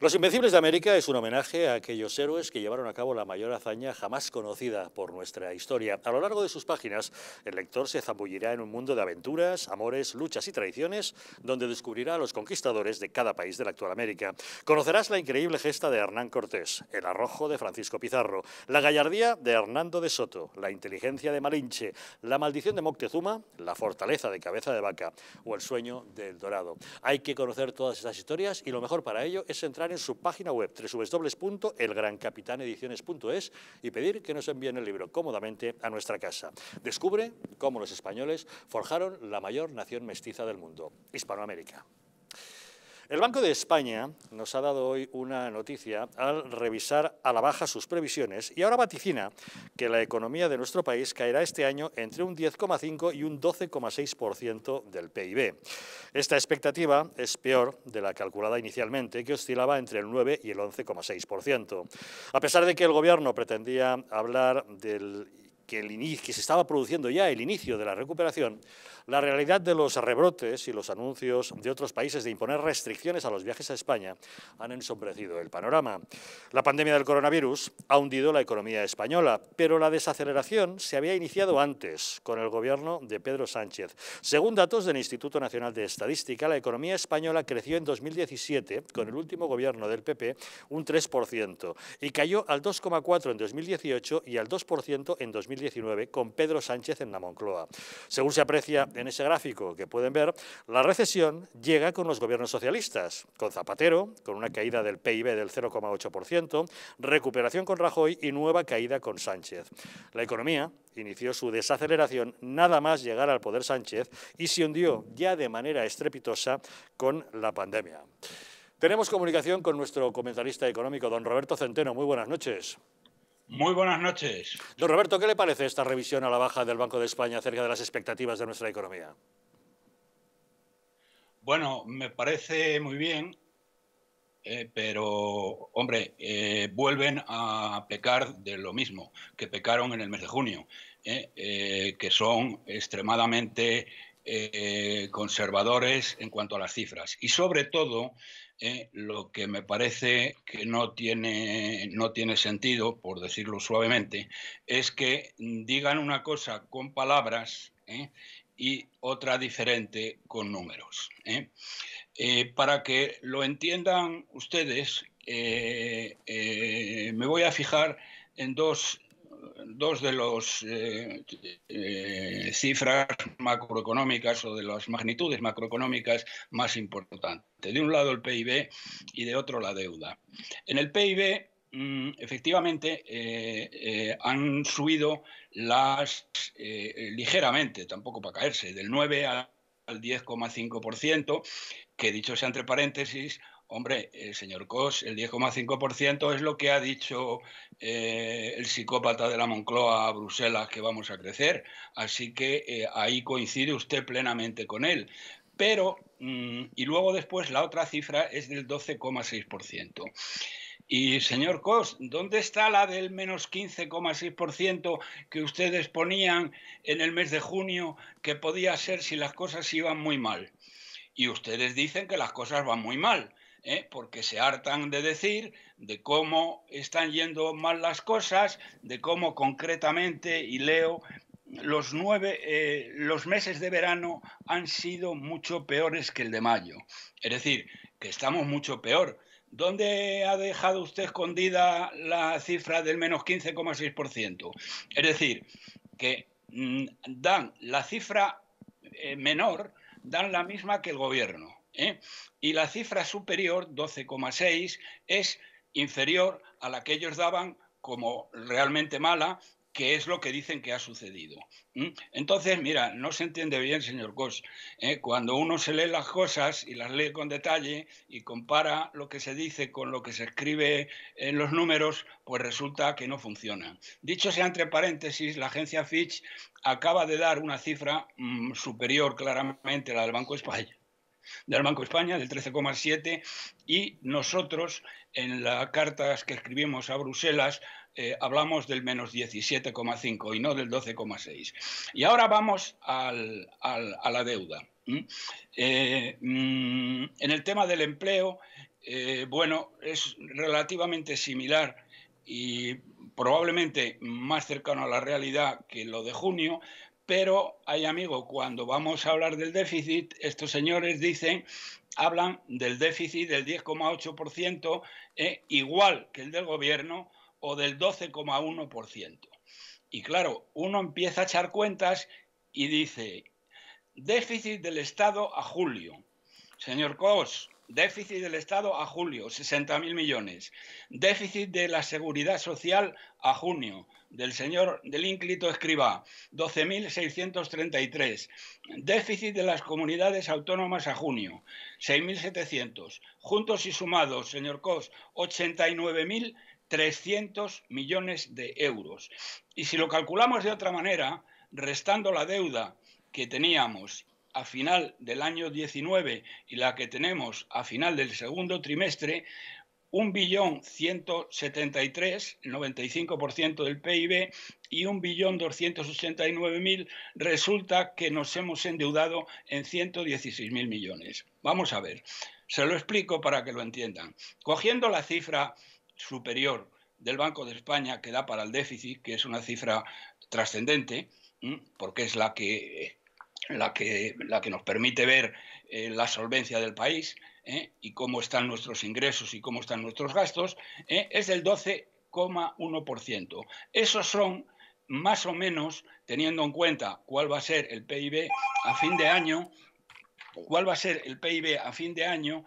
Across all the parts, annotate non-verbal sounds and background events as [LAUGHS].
Los Invencibles de América es un homenaje a aquellos héroes que llevaron a cabo la mayor hazaña jamás conocida por nuestra historia. A lo largo de sus páginas, el lector se zambullirá en un mundo de aventuras, amores, luchas y traiciones, donde descubrirá a los conquistadores de cada país de la actual América. Conocerás la increíble gesta de Hernán Cortés, el arrojo de Francisco Pizarro, la gallardía de Hernando de Soto, la inteligencia de Malinche, la maldición de Moctezuma, la fortaleza de Cabeza de Vaca o el sueño del Dorado. Hay que conocer todas estas historias y lo mejor para ello es entrar en su página web www.elgrancapitanediciones.es y pedir que nos envíen el libro cómodamente a nuestra casa. Descubre cómo los españoles forjaron la mayor nación mestiza del mundo, Hispanoamérica. El Banco de España nos ha dado hoy una noticia al revisar a la baja sus previsiones y ahora vaticina que la economía de nuestro país caerá este año entre un 10,5 y un 12,6% del PIB. Esta expectativa es peor de la calculada inicialmente, que oscilaba entre el 9 y el 11,6%. A pesar de que el Gobierno pretendía hablar del que, que se estaba produciendo ya el inicio de la recuperación, la realidad de los rebrotes y los anuncios de otros países de imponer restricciones a los viajes a España han ensombrecido el panorama. La pandemia del coronavirus ha hundido la economía española, pero la desaceleración se había iniciado antes con el gobierno de Pedro Sánchez. Según datos del Instituto Nacional de Estadística, la economía española creció en 2017, con el último gobierno del PP, un 3%, y cayó al 2,4% en 2018 y al 2% en 2019, con Pedro Sánchez en la Moncloa. Según se aprecia en ese gráfico que pueden ver, la recesión llega con los gobiernos socialistas, con Zapatero, con una caída del PIB del 0,8%, recuperación con Rajoy y nueva caída con Sánchez. La economía inició su desaceleración nada más llegar al poder Sánchez y se hundió ya de manera estrepitosa con la pandemia. Tenemos comunicación con nuestro comentarista económico, don Roberto Centeno. Muy buenas noches. Muy buenas noches. Don Roberto, ¿qué le parece esta revisión a la baja del Banco de España acerca de las expectativas de nuestra economía? Bueno, me parece muy bien, eh, pero, hombre, eh, vuelven a pecar de lo mismo que pecaron en el mes de junio, eh, que son extremadamente conservadores en cuanto a las cifras. Y sobre todo, ¿eh? lo que me parece que no tiene, no tiene sentido, por decirlo suavemente, es que digan una cosa con palabras ¿eh? y otra diferente con números. ¿eh? para que lo entiendan ustedes, me voy a fijar en dos dos de las eh, eh, cifras macroeconómicas o de las magnitudes macroeconómicas más importantes. De un lado el PIB y de otro la deuda. En el PIB, mm, efectivamente, eh, han subido las ligeramente, tampoco para caerse, del 9 al 10,5%, que dicho sea entre paréntesis, Hombre, señor Cos, el 10,5% es lo que ha dicho eh, el psicópata de la Moncloa a Bruselas que vamos a crecer. Así que eh, ahí coincide usted plenamente con él. Pero, mm, y luego después la otra cifra es del 12,6%. Y señor Cos, ¿dónde está la del menos 15,6% que ustedes ponían en el mes de junio que podía ser si las cosas iban muy mal? Y ustedes dicen que las cosas van muy mal. ¿eh? porque se hartan de decir de cómo están yendo mal las cosas, de cómo concretamente, y leo, los nueve, eh, los meses de verano han sido mucho peores que el de mayo. Es decir, que estamos mucho peor. ¿Dónde ha dejado usted escondida la cifra del menos 15,6%? Es decir, que mm, dan la cifra eh, menor, dan la misma que el gobierno. ¿eh? Y la cifra superior, 12,6, es inferior a la que ellos daban como realmente mala, que es lo que dicen que ha sucedido. Entonces, mira, no se entiende bien, señor Goss, ¿eh? Cuando uno se lee las cosas y las lee con detalle y compara lo que se dice con lo que se escribe en los números, pues resulta que no funciona. Dicho sea entre paréntesis, la agencia Fitch acaba de dar una cifra mm, superior claramente a la del Banco de España del Banco de España, del 13,7, y nosotros en las cartas que escribimos a Bruselas eh, hablamos del menos 17,5 y no del 12,6. Y ahora vamos al, a la deuda. Eh, mm, en el tema del empleo, eh, bueno, es relativamente similar y probablemente más cercano a la realidad que lo de junio, pero, ay amigo, cuando vamos a hablar del déficit, estos señores dicen, hablan del déficit del 10,8%, eh, igual que el del gobierno, o del 12,1%. Y claro, uno empieza a echar cuentas y dice, déficit del Estado a julio. Señor Cos, Déficit del Estado a julio, 60.000 millones. Déficit de la Seguridad Social a junio, del señor del ínclito Escribá, 12.633. Déficit de las comunidades autónomas a junio, 6.700. Juntos y sumados, señor Cos, 89.300 millones de euros. Y si lo calculamos de otra manera, restando la deuda que teníamos a final del año 19 y la que tenemos a final del segundo trimestre, 1.173.000, 95% del PIB, y 1.289.000, resulta que nos hemos endeudado en 116.000 millones. Vamos a ver, se lo explico para que lo entiendan. Cogiendo la cifra superior del Banco de España que da para el déficit, que es una cifra trascendente, porque es la que la que, nos permite ver eh, la solvencia del país ¿eh? y cómo están nuestros ingresos y cómo están nuestros gastos, ¿eh? es del 12,1%. Esos son más o menos, teniendo en cuenta cuál va a ser el PIB a fin de año, cuál va a ser el PIB a fin de año,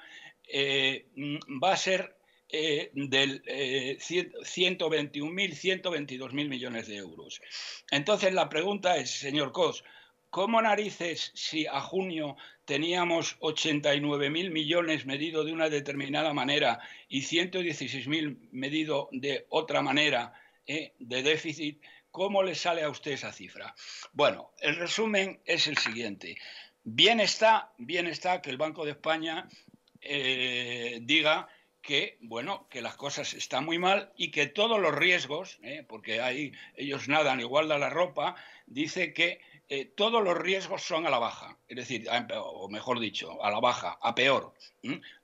va a ser del 121.000, 122.000 millones de euros. Entonces la pregunta es, señor Cos, ¿cómo narices si a junio teníamos 89.000 millones medido de una determinada manera y 116.000 medido de otra manera eh, de déficit? ¿Cómo le sale a usted esa cifra? Bueno, el resumen es el siguiente. Bien está, bien está que el Banco de España eh, diga que bueno que las cosas están muy mal y que todos los riesgos eh, porque ahí ellos nadan igual da la ropa dice que eh, todos los riesgos son a la baja, es decir, o mejor dicho, a la baja, a peor.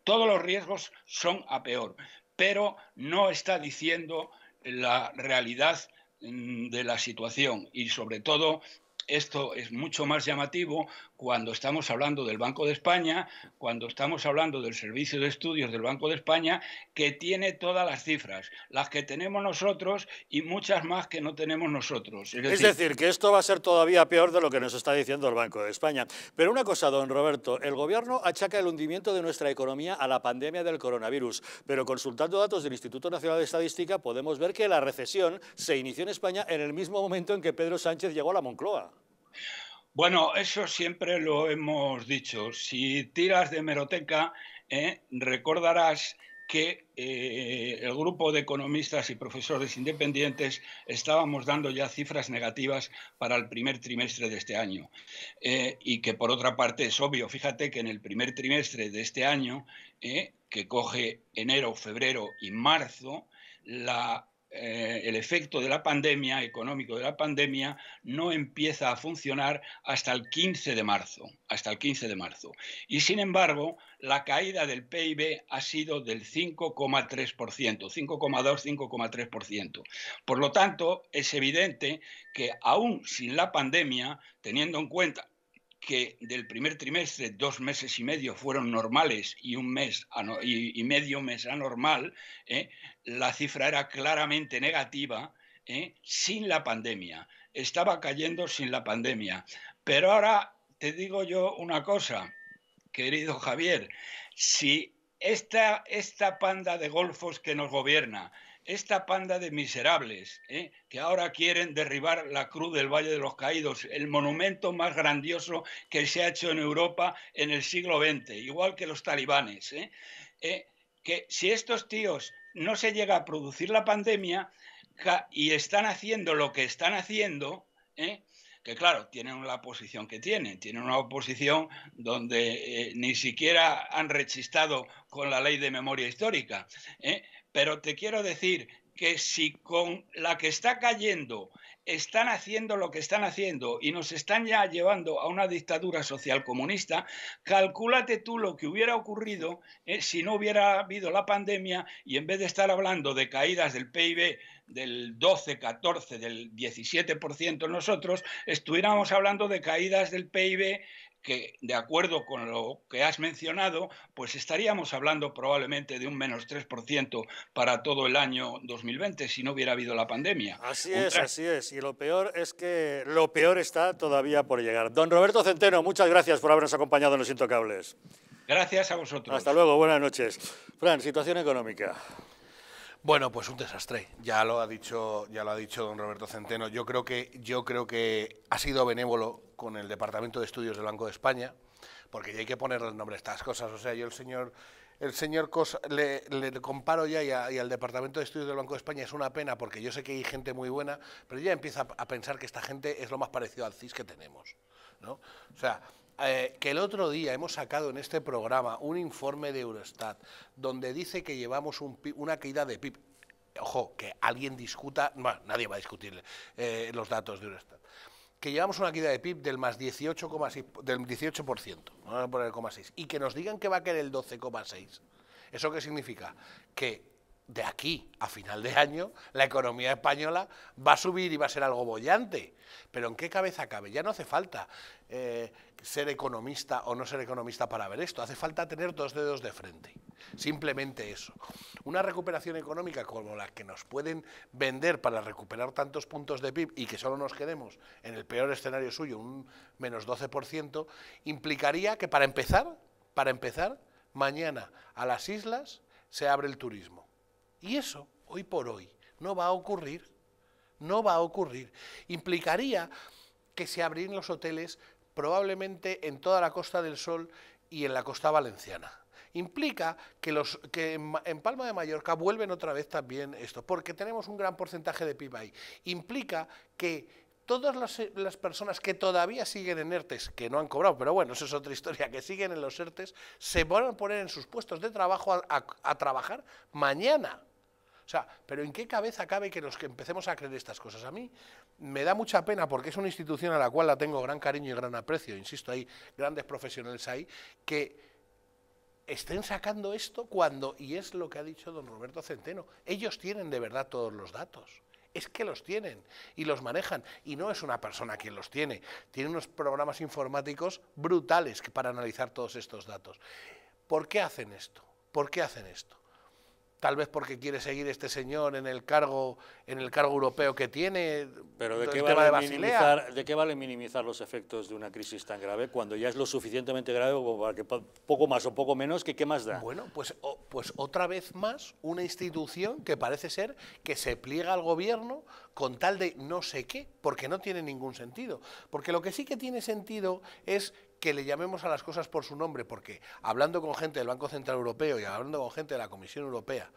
Todos los riesgos son a peor, pero no está diciendo la realidad mm, de la situación y sobre todo esto es mucho más llamativo cuando estamos hablando del Banco de España, cuando estamos hablando del Servicio de Estudios del Banco de España, que tiene todas las cifras, las que tenemos nosotros y muchas más que no tenemos nosotros. Es decir, que esto va a ser todavía peor de lo que nos está diciendo el Banco de España. Pero una cosa, don Roberto, el Gobierno achaca el hundimiento de nuestra economía a la pandemia del coronavirus, pero consultando datos del Instituto Nacional de Estadística podemos ver que la recesión se inició en España en el mismo momento en que Pedro Sánchez llegó a la Moncloa. Bueno, eso siempre lo hemos dicho. Si tiras de meroteca, ¿eh? recordarás que eh, el grupo de economistas y profesores independientes estábamos dando ya cifras negativas para el primer trimestre de este año. Eh, y que por otra parte es obvio, fíjate que en el primer trimestre de este año, que coge enero, febrero y marzo, la eh, el efecto de la pandemia, económico de la pandemia, no empieza a funcionar hasta el 15 de marzo, hasta el 15 de marzo. Y sin embargo, la caída del PIB ha sido del 5,3%, 5,2, 5,3%. Por lo tanto, es evidente que aún sin la pandemia, teniendo en cuenta que del primer trimestre dos meses y medio fueron normales y un mes y, medio mes anormal, ¿eh? la cifra era claramente negativa ¿eh? sin la pandemia. Estaba cayendo sin la pandemia. Pero ahora te digo yo una cosa, querido Javier, si esta panda de golfos que nos gobierna esta panda de miserables ¿eh? que ahora quieren derribar la cruz del Valle de los Caídos, el monumento más grandioso que se ha hecho en Europa en el siglo XX, igual que los talibanes. ¿eh? ¿Eh? que si estos tíos no se llega a producir la pandemia y están haciendo lo que están haciendo, que claro, tienen la posición que tienen, tienen una oposición donde ni siquiera han rechistado con la ley de memoria histórica, pero te quiero decir que si con la que está cayendo están haciendo lo que están haciendo y nos están ya llevando a una dictadura social comunista, calcúlate tú lo que hubiera ocurrido eh, si no hubiera habido la pandemia y en vez de estar hablando de caídas del PIB del 12, 14, del 17% nosotros, estuviéramos hablando de caídas del PIB que de acuerdo con lo que has mencionado, pues estaríamos hablando probablemente de un menos 3% para todo el año 2020 si no hubiera habido la pandemia. Así es, así es. Y lo peor es que lo peor está todavía por llegar. Don Roberto Centeno, muchas gracias por habernos acompañado en Los Intocables. Gracias a vosotros. Hasta luego, buenas noches. Fran, situación económica. Bueno, pues un desastre. Ya lo ha dicho, ya lo ha dicho don Roberto Centeno. Yo creo que, yo creo que ha sido benévolo con el Departamento de Estudios del Banco de España, porque ya hay que ponerle el nombre a estas cosas. O sea, yo el señor, el señor Cosa, le, comparo ya y, al Departamento de Estudios del Banco de España es una pena, porque yo sé que hay gente muy buena, pero ya empieza a pensar que esta gente es lo más parecido al CIS que tenemos. O sea, eh, que el otro día hemos sacado en este programa un informe de Eurostat donde dice que llevamos una caída de PIB. Ojo, que alguien discuta, nadie va a discutir eh, los datos de Eurostat que llevamos una caída de PIB del más 18,6, del 18%, vamos a poner el 6, y que nos digan que va a caer el 12,6. ¿Eso qué significa? Que de aquí a final de año la economía española va a subir y va a ser algo bollante. Pero ¿en qué cabeza cabe? Ya no hace falta. Eh, ser economista o no ser economista para ver esto. Hace falta tener dos dedos de frente. Simplemente eso. Una recuperación económica como la que nos pueden vender para recuperar tantos puntos de PIB y que solo nos quedemos en el peor escenario suyo, un menos 12%, implicaría que para empezar, para empezar, mañana a las islas se abre el turismo. Y eso, hoy por hoy, no va a ocurrir. No va a ocurrir. Implicaría que se abren los hoteles probablemente en toda la Costa del Sol y en la costa valenciana. Implica que, los, que en, Palma de Mallorca vuelven otra vez también esto, porque tenemos un gran porcentaje de PIB ahí. Implica que todas las, personas que todavía siguen en ERTES, que no han cobrado, pero bueno, eso es otra historia, que siguen en los ERTES, se van a poner en sus puestos de trabajo a trabajar mañana. O sea, pero ¿en qué cabeza cabe que los que empecemos a creer estas cosas? A mí me da mucha pena porque es una institución a la cual la tengo gran cariño y gran aprecio, insisto, hay grandes profesionales ahí, que estén sacando esto cuando, y es lo que ha dicho don Roberto Centeno, ellos tienen de verdad todos los datos. Es que los tienen y los manejan. Y no es una persona quien los tiene. Tiene unos programas informáticos brutales para analizar todos estos datos. ¿Por qué hacen esto? ¿Por qué hacen esto? tal vez porque quiere seguir este señor en el cargo en el cargo europeo que tiene. Pero ¿de qué, vale minimizar, de qué, vale minimizar, los efectos de una crisis tan grave cuando ya es lo suficientemente grave para que poco más o poco menos que qué más da? Bueno, pues, pues otra vez más una institución que parece ser que se pliega al gobierno con tal de no sé qué, porque no tiene ningún sentido. Porque lo que sí que tiene sentido es que le llamemos a las cosas por su nombre, porque hablando con gente del Banco Central Europeo y hablando con gente de la Comisión Europea,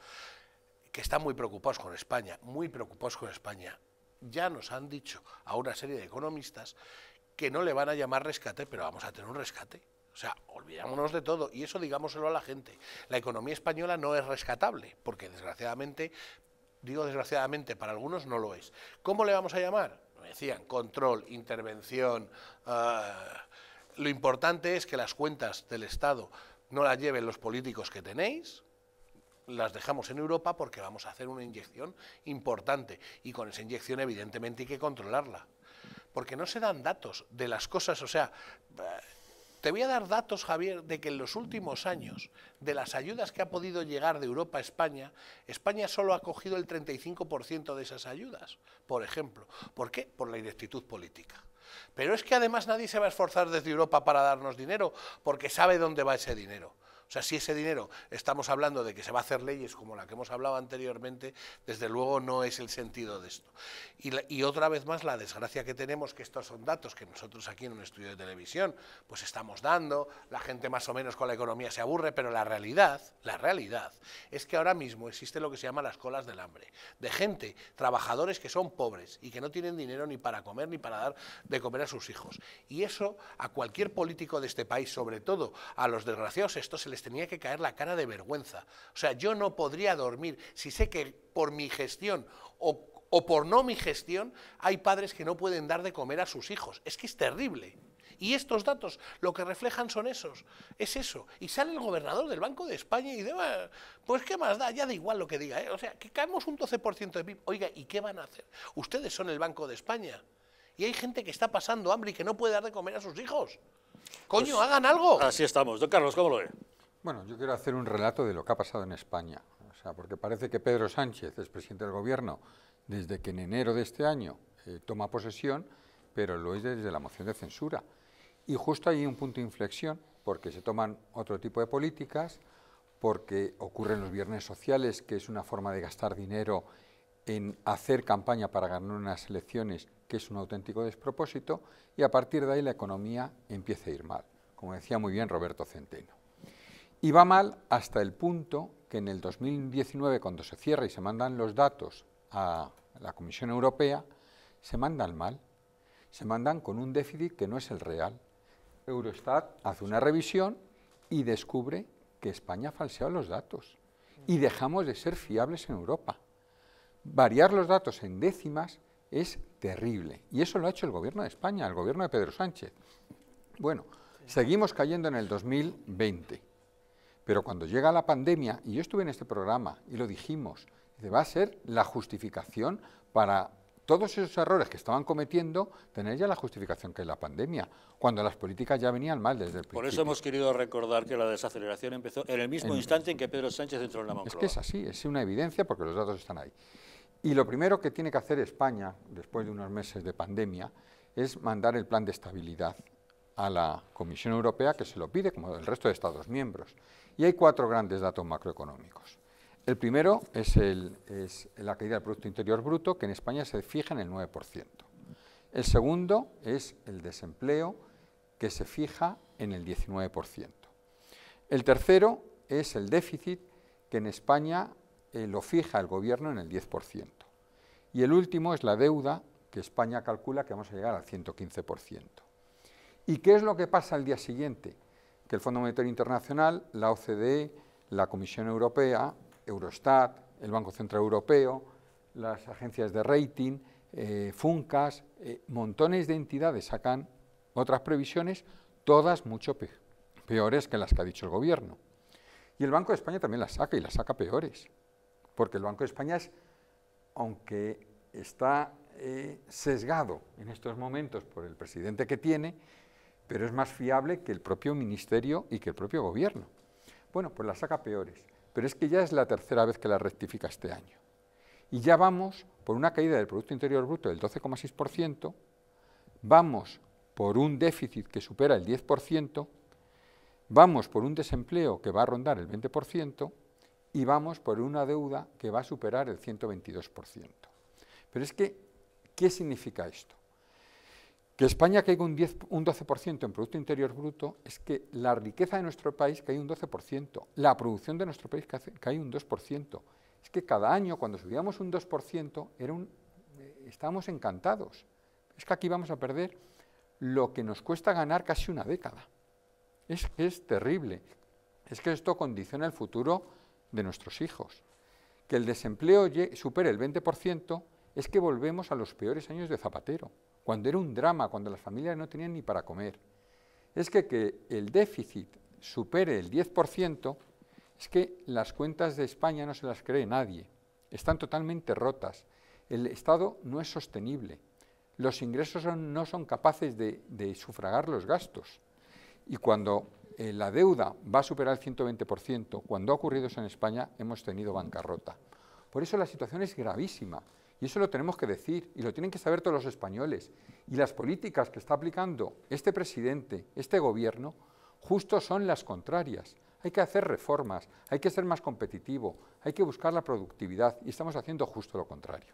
que están muy preocupados con España, muy preocupados con España, ya nos han dicho a una serie de economistas que no le van a llamar rescate, pero vamos a tener un rescate. O sea, olvidémonos de todo y eso digámoselo a la gente. La economía española no es rescatable, porque desgraciadamente, digo desgraciadamente, para algunos no lo es. ¿Cómo le vamos a llamar? decían, control, intervención, uh, lo importante es que las cuentas del Estado no las lleven los políticos que tenéis, las dejamos en Europa porque vamos a hacer una inyección importante y con esa inyección evidentemente hay que controlarla, porque no se dan datos de las cosas, o sea, te voy a dar datos, Javier, de que en los últimos años, de las ayudas que ha podido llegar de Europa a España, España solo ha cogido el 35% de esas ayudas, por ejemplo. ¿Por qué? Por la ineptitud política. Pero es que además nadie se va a esforzar desde Europa para darnos dinero, porque sabe dónde va ese dinero. O sea, si ese dinero estamos hablando de que se va a hacer leyes como la que hemos hablado anteriormente, desde luego no es el sentido de esto. Y, otra vez más la desgracia que tenemos, que estos son datos que nosotros aquí en un estudio de televisión, pues estamos dando, la gente más o menos con la economía se aburre, pero la realidad, la realidad, es que ahora mismo existe lo que se llama las colas del hambre, de gente, trabajadores que son pobres y que no tienen dinero ni para comer ni para dar de comer a sus hijos. Y eso a cualquier político de este país, sobre todo a los desgraciados, esto se les tenía que caer la cara de vergüenza. O sea, yo no podría dormir si sé que por mi gestión o, por no mi gestión hay padres que no pueden dar de comer a sus hijos. Es que es terrible. Y estos datos lo que reflejan son esos, es eso. Y sale el gobernador del Banco de España y dice, pues qué más da, ya da igual lo que diga, ¿eh? o sea, que caemos un 12% de PIB. Oiga, ¿y qué van a hacer? Ustedes son el Banco de España. Y hay gente que está pasando hambre y que no puede dar de comer a sus hijos. Coño, pues hagan algo. Así estamos. Don Carlos, ¿cómo lo ve? Bueno, yo quiero hacer un relato de lo que ha pasado en España. O sea, porque parece que Pedro Sánchez es presidente del gobierno desde que en enero de este año eh, toma posesión, pero lo es desde la moción de censura. Y justo ahí un punto de inflexión, porque se toman otro tipo de políticas, porque ocurren los viernes sociales, que es una forma de gastar dinero en hacer campaña para ganar unas elecciones, que es un auténtico despropósito, y a partir de ahí la economía empieza a ir mal, como decía muy bien Roberto Centeno. Y va mal hasta el punto que en el 2019, cuando se cierra y se mandan los datos a la Comisión Europea, se mandan mal, se mandan con un déficit que no es el real. Eurostat hace una revisión y descubre que España ha falseado los datos y dejamos de ser fiables en Europa. Variar los datos en décimas es terrible y eso lo ha hecho el gobierno de España, el gobierno de Pedro Sánchez. Bueno, seguimos cayendo en el 2020. Pero cuando llega la pandemia, y yo estuve en este programa y lo dijimos, va a ser la justificación para todos esos errores que estaban cometiendo, tener ya la justificación que es la pandemia, cuando las políticas ya venían mal desde el principio. Por eso hemos querido recordar que la desaceleración empezó en el mismo instante en que Pedro Sánchez entró en la Moncloa. Es que es así, es una evidencia porque los datos están ahí. Y lo primero que tiene que hacer España, después de unos meses de pandemia, es mandar el plan de estabilidad a la Comisión Europea, que se lo pide, como el resto de Estados miembros. Y hay cuatro grandes datos macroeconómicos. El primero es, la caída del Producto Interior Bruto, que en España se fija en el 9%. El segundo es el desempleo, que se fija en el 19%. El tercero es el déficit, que en España eh, lo fija el Gobierno en el 10%. Y el último es la deuda, que España calcula que vamos a llegar al 115%. ¿Y qué es lo que pasa al día siguiente? el Fondo Monetario Internacional, la OCDE, la Comisión Europea, Eurostat, el Banco Central Europeo, las agencias de rating, eh, FUNCAS, eh, montones de entidades sacan otras previsiones, todas mucho peores que las que ha dicho el Gobierno. Y el Banco de España también las saca y las saca peores, porque el Banco de España, es, aunque está eh, sesgado en estos momentos por el presidente que tiene, pero es más fiable que el propio ministerio y que el propio gobierno. Bueno, pues la saca peores, pero es que ya es la tercera vez que la rectifica este año. Y ya vamos por una caída del Producto Interior Bruto del 12,6%, vamos por un déficit que supera el 10%, vamos por un desempleo que va a rondar el 20% y vamos por una deuda que va a superar el 122%. Pero es que, ¿qué significa esto? Que España caiga un, un 12% en Producto Interior Bruto es que la riqueza de nuestro país cae un 12%, la producción de nuestro país cae un 2%. Es que cada año cuando subíamos un 2% era un, eh, estábamos encantados. Es que aquí vamos a perder lo que nos cuesta ganar casi una década. Es es terrible. Es que esto condiciona el futuro de nuestros hijos. Que el desempleo supere el 20% es que volvemos a los peores años de Zapatero cuando era un drama, cuando las familias no tenían ni para comer. Es que, el déficit supere el 10%, es que las cuentas de España no se las cree nadie, están totalmente rotas, el Estado no es sostenible, los ingresos no son capaces de, sufragar los gastos. Y cuando eh, la deuda va a superar el 120%, cuando ha ocurrido eso en España, hemos tenido bancarrota. Por eso la situación es gravísima. Y eso lo tenemos que decir y lo tienen que saber todos los españoles. Y las políticas que está aplicando este presidente, este gobierno, justo son las contrarias. Hay que hacer reformas, hay que ser más competitivo, hay que buscar la productividad y estamos haciendo justo lo contrario.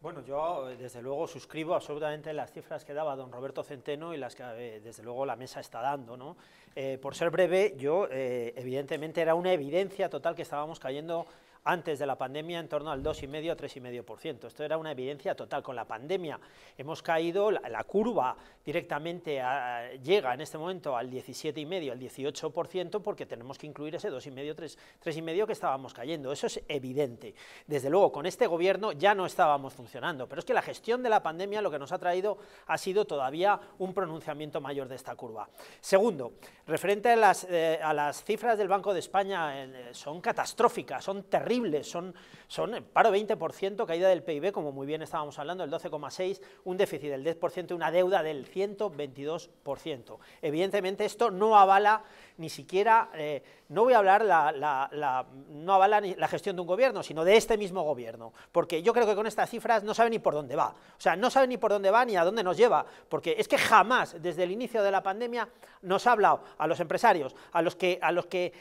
Bueno, yo eh, desde luego suscribo absolutamente las cifras que daba don Roberto Centeno y las que eh, desde luego la mesa está dando. Eh, por ser breve, yo evidentemente era una evidencia total que estábamos cayendo antes de la pandemia en torno al 2,5 3,5%. Esto era una evidencia total. Con la pandemia hemos caído, la, curva directamente ah, llega en este momento al 17,5, al 18%, porque tenemos que incluir ese 2,5, 3,5 que estábamos cayendo. Eso es evidente. Desde luego, con este gobierno ya no estábamos funcionando, pero es que la gestión de la pandemia lo que nos ha traído ha sido todavía un pronunciamiento mayor de esta curva. Segundo, referente a las, eh, a las cifras del Banco de España, eh, son catastróficas, son terribles son, son eh, paro 20%, caída del PIB, como muy bien estábamos hablando, el 12,6%, un déficit del 10%, una deuda del 122%. Evidentemente esto no avala ni siquiera, eh, no voy a hablar, la, no la gestión de un gobierno, sino de este mismo gobierno, porque yo creo que con estas cifras no sabe ni por dónde va, o sea, no sabe ni por dónde va ni a dónde nos lleva, porque es que jamás desde el inicio de la pandemia nos ha hablado a los empresarios, a los que, a los que,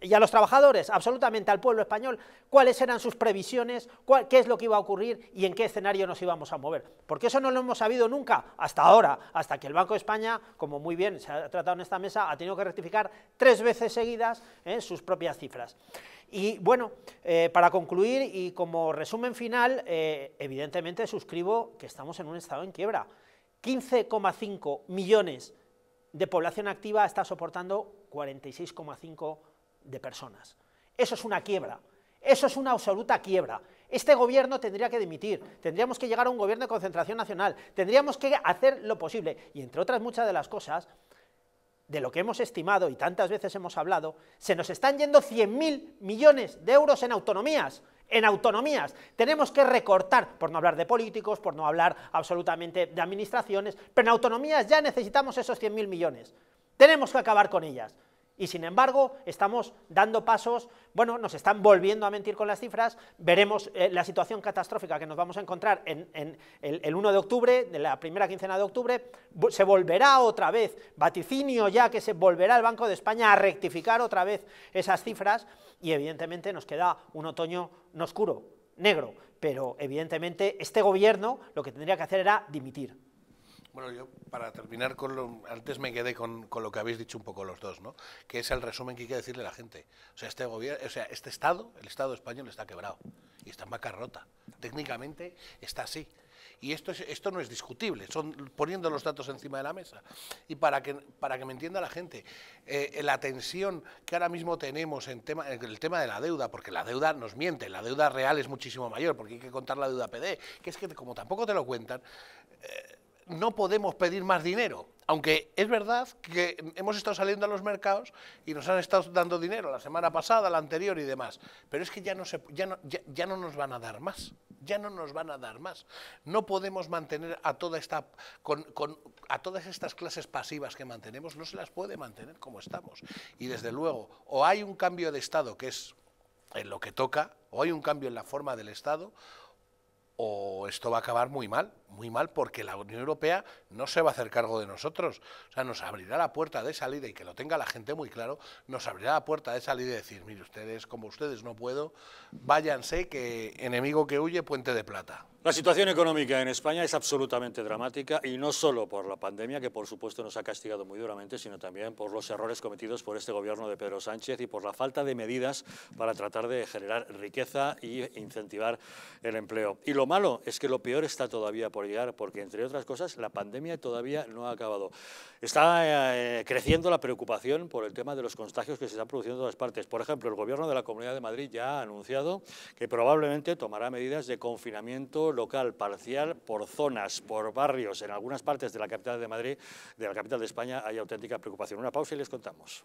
y a los trabajadores, absolutamente al pueblo español, cuáles eran sus previsiones, cuál, qué es lo que iba a ocurrir y en qué escenario nos íbamos a mover, porque eso no lo hemos sabido nunca hasta ahora, hasta que el Banco de España, como muy bien se ha tratado en esta mesa, ha tenido que rectificar tres veces seguidas en ¿eh? sus propias cifras. Y bueno, eh, para concluir y como resumen final, eh, evidentemente suscribo que estamos en un estado en quiebra. 15,5 millones de población activa está soportando 46,5 de personas. Eso es una quiebra, eso es una absoluta quiebra. Este gobierno tendría que dimitir, tendríamos que llegar a un gobierno de concentración nacional, tendríamos que hacer lo posible y entre otras muchas de las cosas de lo que hemos estimado y tantas veces hemos hablado, se nos están yendo 100.000 millones de euros en autonomías. En autonomías tenemos que recortar, por no hablar de políticos, por no hablar absolutamente de administraciones, pero en autonomías ya necesitamos esos 100.000 millones. Tenemos que acabar con ellas y sin embargo estamos dando pasos, bueno, nos están volviendo a mentir con las cifras, veremos eh, la situación catastrófica que nos vamos a encontrar en, el, 1 de octubre, de la primera quincena de octubre, se volverá otra vez, vaticinio ya que se volverá el Banco de España a rectificar otra vez esas cifras y evidentemente nos queda un otoño no oscuro, negro, pero evidentemente este gobierno lo que tendría que hacer era dimitir. Bueno, yo para terminar con lo, antes me quedé con, lo que habéis dicho un poco los dos, ¿no? Que es el resumen que hay que decirle a la gente. O sea, este gobierno, o sea, este Estado, el Estado español está quebrado y está en bancarrota. Técnicamente está así. Y esto, esto no es discutible, son poniendo los datos encima de la mesa. Y para que, para que me entienda la gente, eh, la tensión que ahora mismo tenemos en, tema, en el tema de la deuda, porque la deuda nos miente, la deuda real es muchísimo mayor, porque hay que contar la deuda PD, que es que como tampoco te lo cuentan, eh, no podemos pedir más dinero. Aunque es verdad que hemos estado saliendo a los mercados y nos han estado dando dinero la semana pasada, la anterior y demás. Pero es que ya no, se, ya no, no nos van a dar más. Ya no nos van a dar más. No podemos mantener a, toda esta, a todas estas clases pasivas que mantenemos, no se las puede mantener como estamos. Y desde luego, o hay un cambio de Estado, que es en lo que toca, o hay un cambio en la forma del Estado, o esto va a acabar muy mal muy mal porque la Unión Europea no se va a hacer cargo de nosotros. O sea, nos abrirá la puerta de salida y que lo tenga la gente muy claro, nos abrirá la puerta de salida y decir, mire ustedes, como ustedes no puedo, váyanse que enemigo que huye, puente de plata. La situación económica en España es absolutamente dramática y no solo por la pandemia, que por supuesto nos ha castigado muy duramente, sino también por los errores cometidos por este gobierno de Pedro Sánchez y por la falta de medidas para tratar de generar riqueza y incentivar el empleo. Y lo malo es que lo peor está todavía por llegar, porque entre otras cosas la pandemia todavía no ha acabado. Está eh, creciendo la preocupación por el tema de los contagios que se están produciendo en todas partes. Por ejemplo, el gobierno de la Comunidad de Madrid ya ha anunciado que probablemente tomará medidas de confinamiento local parcial por zonas, por barrios. En algunas partes de la capital de Madrid, de la capital de España, hay auténtica preocupación. Una pausa y les contamos.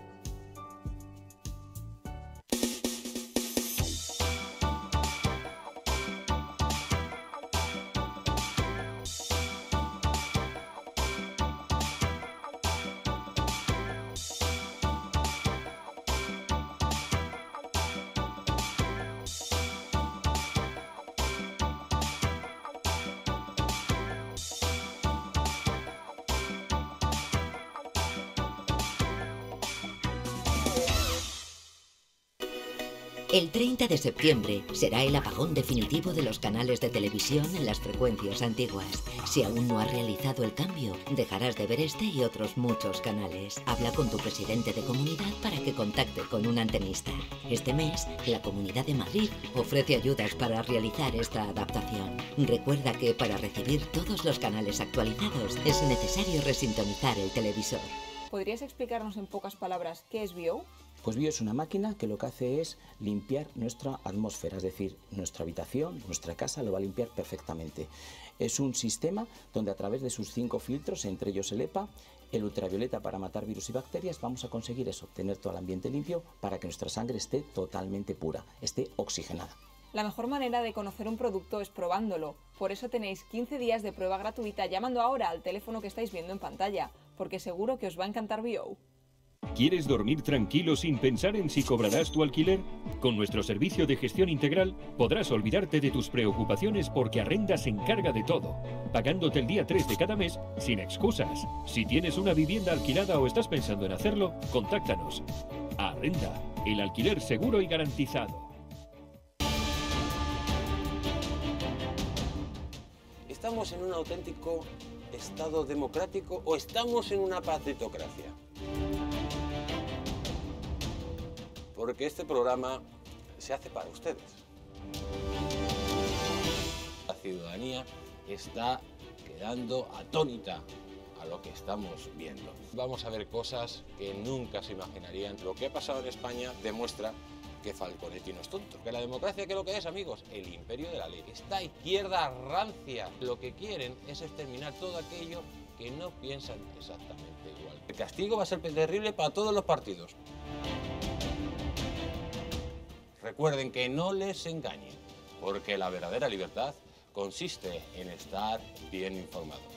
El 30 de septiembre será el apagón definitivo de los canales de televisión en las frecuencias antiguas. Si aún no has realizado el cambio, dejarás de ver este y otros muchos canales. Habla con tu presidente de comunidad para que contacte con un antenista. Este mes, la Comunidad de Madrid ofrece ayudas para realizar esta adaptación. Recuerda que para recibir todos los canales actualizados es necesario resintonizar el televisor. ¿Podrías explicarnos en pocas palabras qué es Vio? Pues Bio es una máquina que lo que hace es limpiar nuestra atmósfera, es decir, nuestra habitación, nuestra casa lo va a limpiar perfectamente. Es un sistema donde a través de sus cinco filtros, entre ellos el EPA, el ultravioleta para matar virus y bacterias, vamos a conseguir eso, obtener todo el ambiente limpio para que nuestra sangre esté totalmente pura, esté oxigenada. La mejor manera de conocer un producto es probándolo. Por eso tenéis 15 días de prueba gratuita llamando ahora al teléfono que estáis viendo en pantalla, porque seguro que os va a encantar Bio. ¿Quieres dormir tranquilo sin pensar en si cobrarás tu alquiler? Con nuestro servicio de gestión integral podrás olvidarte de tus preocupaciones porque Arrenda se encarga de todo, pagándote el día 3 de cada mes sin excusas. Si tienes una vivienda alquilada o estás pensando en hacerlo, contáctanos. Arrenda, el alquiler seguro y garantizado. ¿Estamos en un auténtico Estado democrático o estamos en una pacitocracia? Porque este programa se hace para ustedes. La ciudadanía está quedando atónita a lo que estamos viendo. Vamos a ver cosas que nunca se imaginarían. Lo que ha pasado en España demuestra que Falconetti no es tonto. Que la democracia, que lo que es, amigos? El imperio de la ley. Esta izquierda rancia lo que quieren es exterminar todo aquello que no piensan exactamente igual. El castigo va a ser terrible para todos los partidos. Recuerden que no les engañen, porque la verdadera libertad consiste en estar bien informados.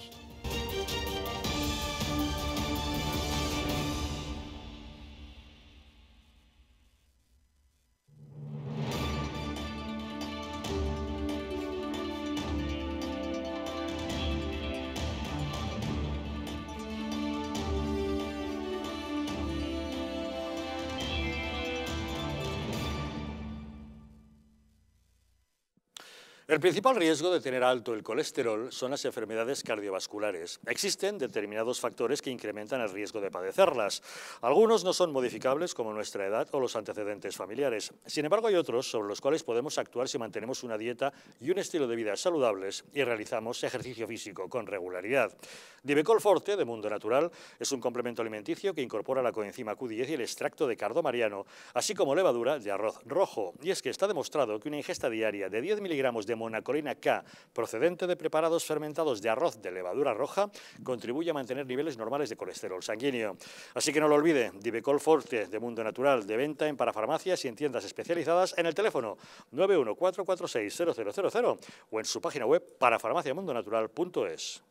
El principal riesgo de tener alto el colesterol son las enfermedades cardiovasculares. Existen determinados factores que incrementan el riesgo de padecerlas. Algunos no son modificables como nuestra edad o los antecedentes familiares. Sin embargo, hay otros sobre los cuales podemos actuar si mantenemos una dieta y un estilo de vida saludables y realizamos ejercicio físico con regularidad. Divecol Forte, de Mundo Natural, es un complemento alimenticio que incorpora la coenzima Q10 y el extracto de cardo mariano, así como levadura de arroz rojo. Y es que está demostrado que una ingesta diaria de 10 miligramos de monacolina K, procedente de preparados fermentados de arroz de levadura roja, contribuye a mantener niveles normales de colesterol sanguíneo. Así que no lo olvide, Divecol Forte de Mundo Natural, de venta en parafarmacias y en tiendas especializadas en el teléfono 914460000 o en su página web parafarmaciamundonatural.es.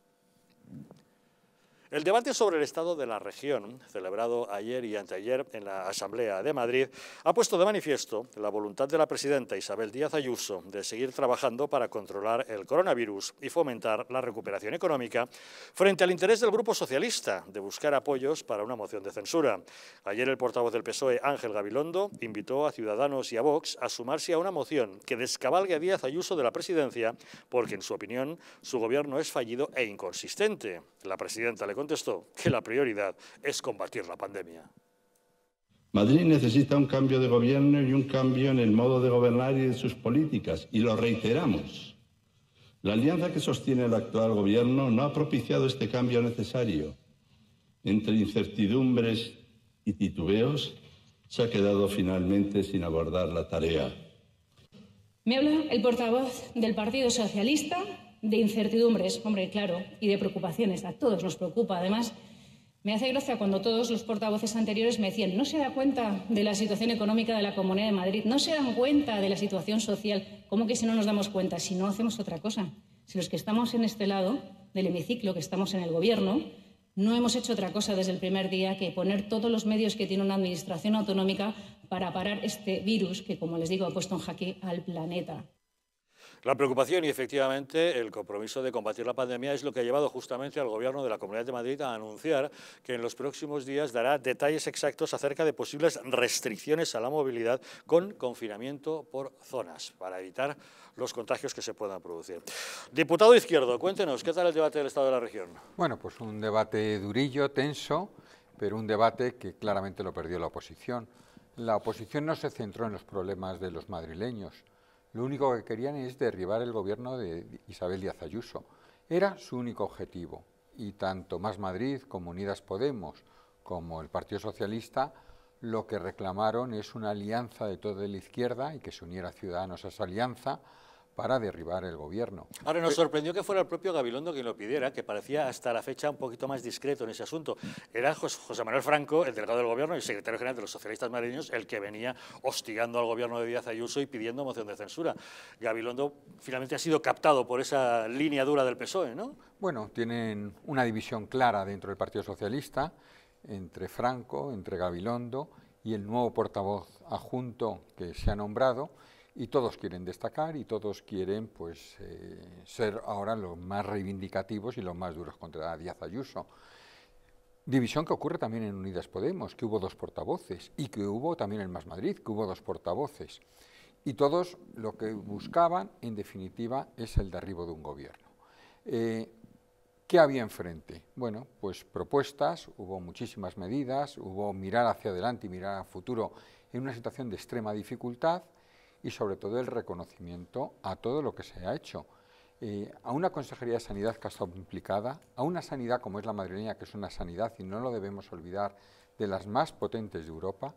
El debate sobre el estado de la región, celebrado ayer y anteayer en la Asamblea de Madrid, ha puesto de manifiesto la voluntad de la presidenta Isabel Díaz Ayuso de seguir trabajando para controlar el coronavirus y fomentar la recuperación económica frente al interés del Grupo Socialista de buscar apoyos para una moción de censura. Ayer el portavoz del PSOE, Ángel Gabilondo, invitó a Ciudadanos y a Vox a sumarse a una moción que descabalgue a Díaz Ayuso de la presidencia porque, en su opinión, su gobierno es fallido e inconsistente. La presidenta le contestó que la prioridad es combatir la pandemia. Madrid necesita un cambio de gobierno y un cambio en el modo de gobernar y en sus políticas, y lo reiteramos. La alianza que sostiene el actual gobierno no ha propiciado este cambio necesario. Entre incertidumbres y titubeos, se ha quedado finalmente sin abordar la tarea. Me habla el portavoz del Partido Socialista de incertidumbres, hombre, claro, y de preocupaciones. A todos nos preocupa, además. Me hace gracia cuando todos los portavoces anteriores me decían, no se da cuenta de la situación económica de la Comunidad de Madrid, no se dan cuenta de la situación social. ¿Cómo que si no nos damos cuenta? Si no hacemos otra cosa. Si los que estamos en este lado del hemiciclo, que estamos en el Gobierno, no hemos hecho otra cosa desde el primer día que poner todos los medios que tiene una administración autonómica para parar este virus que, como les digo, ha puesto en jaque al planeta. La preocupación y efectivamente el compromiso de combatir la pandemia es lo que ha llevado justamente al Gobierno de la Comunidad de Madrid a anunciar que en los próximos días dará detalles exactos acerca de posibles restricciones a la movilidad con confinamiento por zonas para evitar los contagios que se puedan producir. Diputado Izquierdo, cuéntenos, ¿qué tal el debate del Estado de la región? Bueno, pues un debate durillo, tenso, pero un debate que claramente lo perdió la oposición. La oposición no se centró en los problemas de los madrileños, lo único que querían es derribar el gobierno de Isabel Díaz Ayuso. Era su único objetivo. Y tanto Más Madrid como Unidas Podemos, como el Partido Socialista, lo que reclamaron es una alianza de toda la izquierda y que se uniera Ciudadanos a esa alianza para derribar el gobierno. Ahora, nos sorprendió que fuera el propio Gabilondo quien lo pidiera, que parecía hasta la fecha un poquito más discreto en ese asunto. Era José Manuel Franco, el delegado del gobierno y secretario general de los socialistas madrileños, el que venía hostigando al gobierno de Díaz Ayuso y pidiendo moción de censura. Gabilondo finalmente ha sido captado por esa línea dura del PSOE, ¿no? Bueno, tienen una división clara dentro del Partido Socialista, entre Franco, entre Gabilondo y el nuevo portavoz adjunto que se ha nombrado, y todos quieren destacar y todos quieren pues, eh, ser ahora los más reivindicativos y los más duros contra Díaz Ayuso. División que ocurre también en Unidas Podemos, que hubo dos portavoces, y que hubo también en Más Madrid, que hubo dos portavoces. Y todos lo que buscaban, en definitiva, es el derribo de un gobierno. Eh, ¿Qué había enfrente? Bueno, pues propuestas, hubo muchísimas medidas, hubo mirar hacia adelante y mirar al futuro en una situación de extrema dificultad, y sobre todo el reconocimiento a todo lo que se ha hecho. Eh, a una Consejería de Sanidad que ha estado implicada, a una sanidad como es la madrileña, que es una sanidad, y no lo debemos olvidar, de las más potentes de Europa,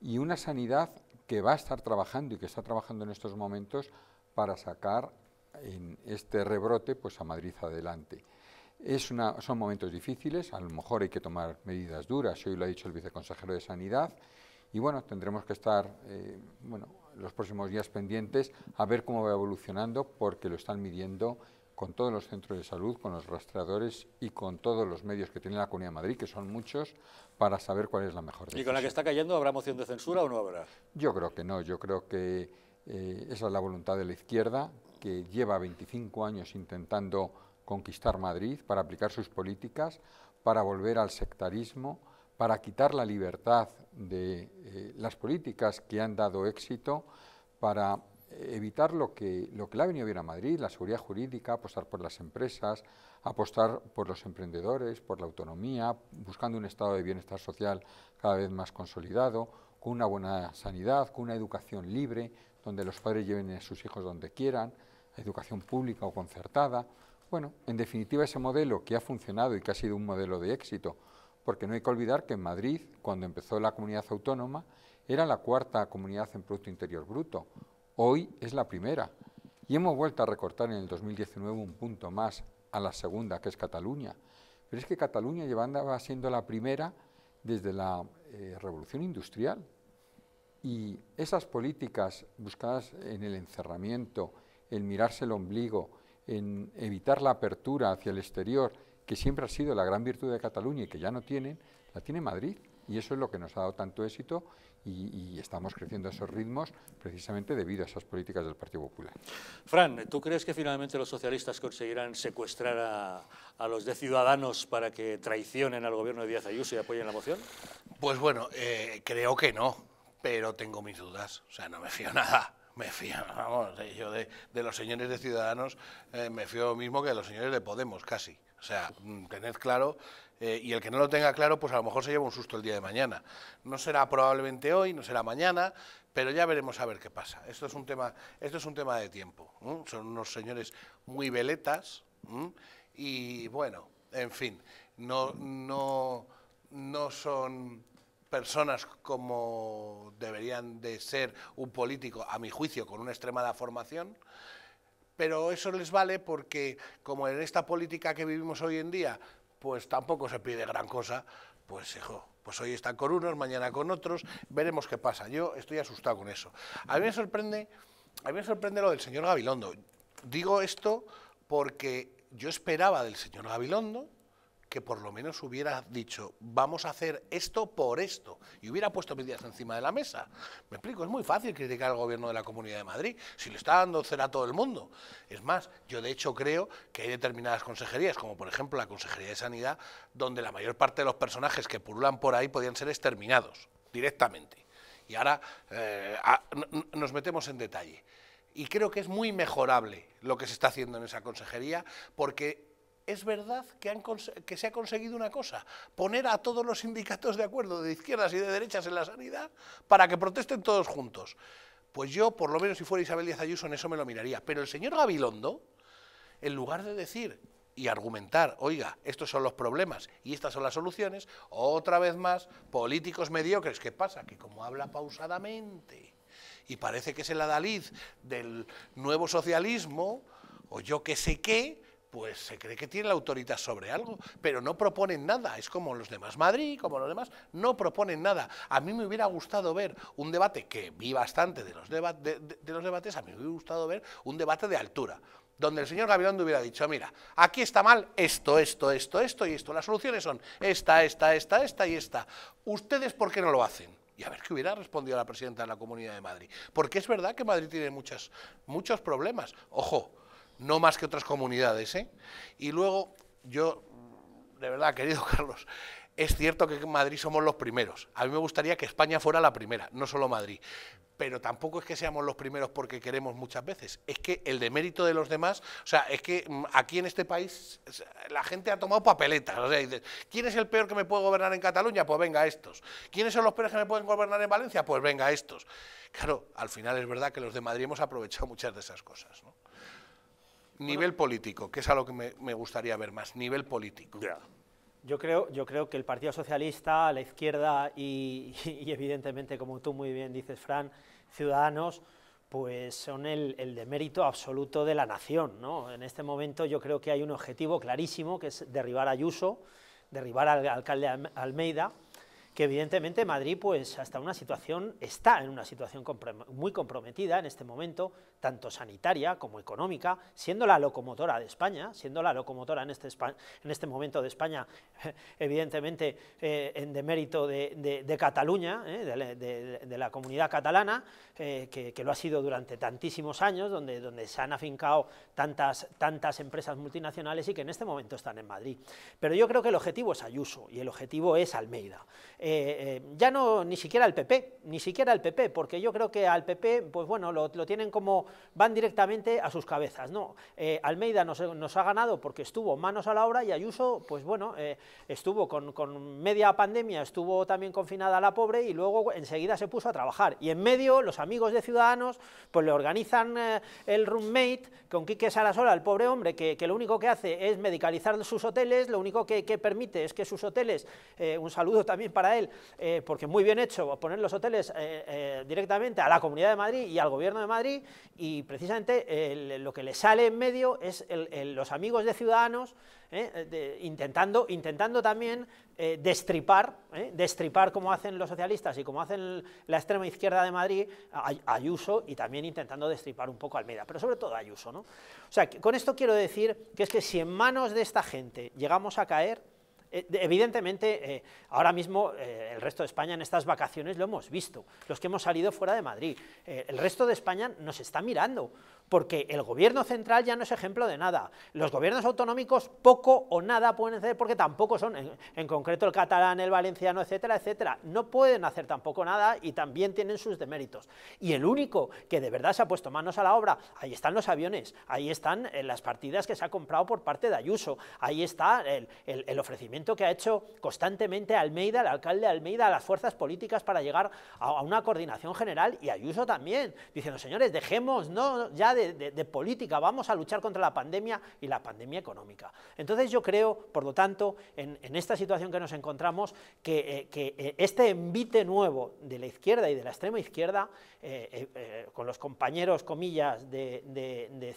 y una sanidad que va a estar trabajando y que está trabajando en estos momentos para sacar en este rebrote pues, a Madrid adelante. Es una, son momentos difíciles, a lo mejor hay que tomar medidas duras, hoy lo ha dicho el viceconsejero de Sanidad, y bueno, tendremos que estar eh, bueno, los próximos días pendientes a ver cómo va evolucionando porque lo están midiendo con todos los centros de salud, con los rastreadores y con todos los medios que tiene la Comunidad de Madrid, que son muchos, para saber cuál es la mejor decisión. ¿Y con la que está cayendo habrá moción de censura o no habrá? Yo creo que no, yo creo que eh, esa es la voluntad de la izquierda, que lleva 25 años intentando conquistar Madrid para aplicar sus políticas, para volver al sectarismo, para quitar la libertad de eh, las políticas que han dado éxito, para evitar lo que, lo que le ha venido bien a Madrid, la seguridad jurídica, apostar por las empresas, apostar por los emprendedores, por la autonomía, buscando un estado de bienestar social cada vez más consolidado, con una buena sanidad, con una educación libre, donde los padres lleven a sus hijos donde quieran, educación pública o concertada. Bueno, en definitiva ese modelo que ha funcionado y que ha sido un modelo de éxito porque no hay que olvidar que en Madrid, cuando empezó la comunidad autónoma, era la cuarta comunidad en Producto Interior Bruto. Hoy es la primera. Y hemos vuelto a recortar en el 2019 un punto más a la segunda, que es Cataluña. Pero es que Cataluña llevaba siendo la primera desde la eh, revolución industrial. Y esas políticas buscadas en el encerramiento, en mirarse el ombligo, en evitar la apertura hacia el exterior, que siempre ha sido la gran virtud de Cataluña y que ya no tienen, la tiene Madrid. Y eso es lo que nos ha dado tanto éxito y, estamos creciendo a esos ritmos precisamente debido a esas políticas del Partido Popular. Fran, ¿tú crees que finalmente los socialistas conseguirán secuestrar a, los de Ciudadanos para que traicionen al gobierno de Díaz Ayuso y apoyen la moción? Pues bueno, eh, creo que no, pero tengo mis dudas. O sea, no me fío [LAUGHS] nada me fío, vamos, yo de, los señores de Ciudadanos eh, me fío mismo que de los señores de Podemos, casi. O sea, mm, tened claro, eh, y el que no lo tenga claro, pues a lo mejor se lleva un susto el día de mañana. No será probablemente hoy, no será mañana, pero ya veremos a ver qué pasa. Esto es un tema, esto es un tema de tiempo. Son unos señores muy veletas, y bueno, en fin, no, no son personas como deberían de ser un político, a mi juicio, con una extremada formación, pero eso les vale porque como en esta política que vivimos hoy en día, pues tampoco se pide gran cosa, pues hijo, pues hoy están con unos, mañana con otros, veremos qué pasa. Yo estoy asustado con eso. A mí me sorprende, a mí me sorprende lo del señor Gabilondo. Digo esto porque yo esperaba del señor Gabilondo que por lo menos hubiera dicho, vamos a hacer esto por esto, y hubiera puesto medidas encima de la mesa. Me explico, es muy fácil criticar al gobierno de la Comunidad de Madrid, si le está dando cera a todo el mundo. Es más, yo de hecho creo que hay determinadas consejerías, como por ejemplo la Consejería de Sanidad, donde la mayor parte de los personajes que pululan por ahí podían ser exterminados directamente. Y ahora eh, nos metemos en detalle. Y creo que es muy mejorable lo que se está haciendo en esa consejería, porque es verdad que, se ha conseguido una cosa, poner a todos los sindicatos de acuerdo, de izquierdas y de derechas en la sanidad, para que protesten todos juntos. Pues yo, por lo menos si fuera Isabel Díaz Ayuso, en eso me lo miraría. Pero el señor Gabilondo, en lugar de decir y argumentar, oiga, estos son los problemas y estas son las soluciones, otra vez más, políticos mediocres, ¿qué pasa? Que como habla pausadamente y parece que es el adalid del nuevo socialismo, o yo qué sé qué, pues se cree que tiene la autoridad sobre algo, pero no proponen nada. Es como los demás Madrid, como los demás, no proponen nada. A mí me hubiera gustado ver un debate, que vi bastante de los, de, los debates, a mí me hubiera gustado ver un debate de altura, donde el señor Gabilondo hubiera dicho, mira, aquí está mal esto, esto, esto, esto y esto. Las soluciones son esta, esta, esta, esta y esta. ¿Ustedes por qué no lo hacen? y a ver qué hubiera respondido la presidenta de la Comunidad de Madrid. Porque es verdad que Madrid tiene muchos problemas. Ojo, no más que otras comunidades. ¿eh? Y luego, yo, de verdad, querido [LAUGHS] Carlos, es cierto que en Madrid somos los primeros. A mí me gustaría que España fuera la primera, no solo Madrid. Pero tampoco es que seamos los primeros porque queremos muchas veces. Es que el demérito de los demás, o sea, es que mm, aquí en este país la gente ha tomado papeletas. O sea, ¿quién es el peor que me puede gobernar en Cataluña? Pues venga estos. ¿Quiénes son los peores que me pueden gobernar en Valencia? Pues venga estos. Claro, al final es verdad que los de Madrid hemos aprovechado muchas de esas cosas. ¿no? Nivel político, que es a lo que me, gustaría ver más, nivel político. Yo creo, yo creo que el Partido Socialista, la izquierda y, evidentemente, como tú muy bien dices, Fran, Ciudadanos, pues son el, el demérito absoluto de la nación. ¿no? En este momento yo creo que hay un objetivo clarísimo, que es derribar a Ayuso, derribar al alcalde Almeida, que evidentemente Madrid pues hasta una situación, está en una situación muy comprometida en este momento, tanto sanitaria como económica, siendo la locomotora de España, siendo la locomotora en este, en este momento de España, [LAUGHS] evidentemente eh, en demérito de, de, de Cataluña, eh, de, la comunidad catalana, eh, que, lo ha sido durante tantísimos años, donde, donde se han afincado tantas, tantas empresas multinacionales y que en este momento están en Madrid. Pero yo creo que el objetivo es Ayuso y el objetivo es Almeida. Eh, eh, ya no ni siquiera el PP, ni siquiera el PP, porque yo creo que al PP, pues bueno, lo, tienen como, van directamente a sus cabezas, ¿no? Eh, Almeida nos, nos, ha ganado porque estuvo manos a la obra y Ayuso, pues bueno, estuvo con, con, media pandemia, estuvo también confinada la pobre y luego enseguida se puso a trabajar. Y en medio, los amigos de Ciudadanos, pues le organizan el roommate con Quique Sarasola, el pobre hombre, que, lo único que hace es medicalizar sus hoteles, lo único que permite es que sus hoteles, un saludo también para él, eh, porque muy bien hecho pues, poner los hoteles eh, eh, directamente a la Comunidad de Madrid y al Gobierno de Madrid, y precisamente lo que le sale en medio es los amigos de Ciudadanos intentando, intentando también destripar, destripar como hacen los socialistas y como hacen la extrema izquierda de Madrid, a, Ayuso, y también intentando destripar un poco a Almeida, pero sobre todo a Ayuso. ¿no? O sea, con esto quiero decir que es que si en manos de esta gente llegamos a caer, eh, evidentemente, eh, ahora mismo eh, el resto de España en estas vacaciones lo hemos visto, los que hemos salido fuera de Madrid. el resto de España nos está mirando porque el gobierno central ya no es ejemplo de nada. Los gobiernos autonómicos poco o nada pueden hacer porque tampoco son, en, concreto el catalán, el valenciano, etcétera, etcétera, no pueden hacer tampoco nada y también tienen sus deméritos. Y el único que de verdad se ha puesto manos a la obra, ahí están los aviones, ahí están eh, las partidas que se ha comprado por parte de Ayuso, ahí está el, ofrecimiento que ha hecho constantemente Almeida, el alcalde de Almeida, a las fuerzas políticas para llegar a, a una coordinación general y Ayuso también, diciendo, señores, dejemos, no, ya de, política, vamos a luchar contra la pandemia y la pandemia económica. Entonces yo creo, por lo tanto, en, esta situación que nos encontramos, que, eh, eh, este envite nuevo de la izquierda y de la extrema izquierda, eh, con los compañeros, comillas, de,